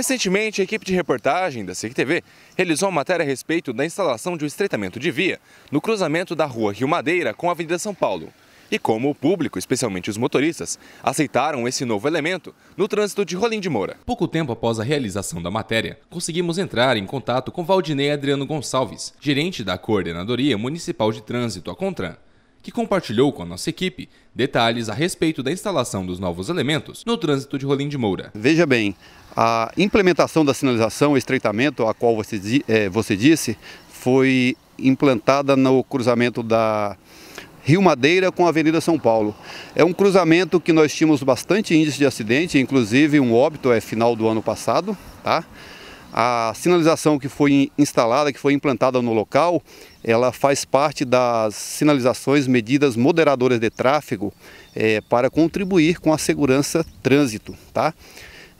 Recentemente, a equipe de reportagem da CICTV realizou uma matéria a respeito da instalação de um estreitamento de via no cruzamento da rua Rio Madeira com a Avenida São Paulo e como o público, especialmente os motoristas, aceitaram esse novo elemento no trânsito de Rolim de Moura. Pouco tempo após a realização da matéria, conseguimos entrar em contato com Valdinei Adriano Gonçalves, gerente da Coordenadoria Municipal de Trânsito, a CONTRAN que compartilhou com a nossa equipe detalhes a respeito da instalação dos novos elementos no trânsito de Rolim de Moura. Veja bem, a implementação da sinalização, o estreitamento a qual você, é, você disse, foi implantada no cruzamento da Rio Madeira com a Avenida São Paulo. É um cruzamento que nós tínhamos bastante índice de acidente, inclusive um óbito é final do ano passado, tá? A sinalização que foi instalada, que foi implantada no local, ela faz parte das sinalizações medidas moderadoras de tráfego é, para contribuir com a segurança trânsito, tá?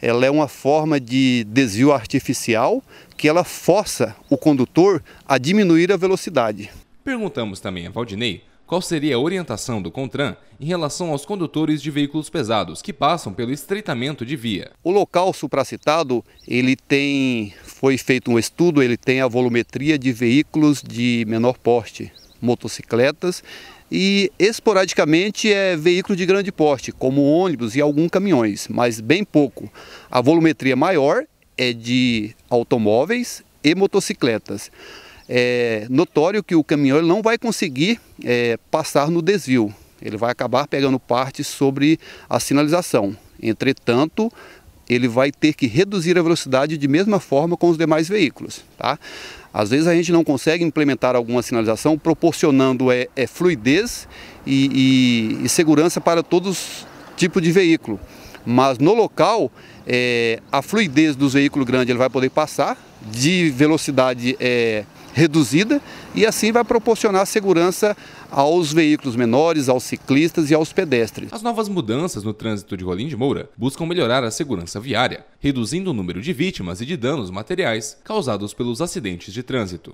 Ela é uma forma de desvio artificial que ela força o condutor a diminuir a velocidade. Perguntamos também a Valdinei qual seria a orientação do CONTRAN em relação aos condutores de veículos pesados que passam pelo estreitamento de via. O local supracitado, ele tem, foi feito um estudo, ele tem a volumetria de veículos de menor porte, motocicletas e esporadicamente é veículo de grande porte, como ônibus e alguns caminhões, mas bem pouco. A volumetria maior é de automóveis e motocicletas é notório que o caminhão não vai conseguir é, passar no desvio, ele vai acabar pegando parte sobre a sinalização. Entretanto, ele vai ter que reduzir a velocidade de mesma forma com os demais veículos. Tá? Às vezes a gente não consegue implementar alguma sinalização proporcionando é, é fluidez e, e, e, segurança para todos tipos de veículo. Mas no local, é, a fluidez dos veículos grandes ele vai poder passar de velocidade é, reduzida e assim vai proporcionar segurança aos veículos menores, aos ciclistas e aos pedestres. As novas mudanças no trânsito de Rolim de Moura buscam melhorar a segurança viária, reduzindo o número de vítimas e de danos materiais causados pelos acidentes de trânsito.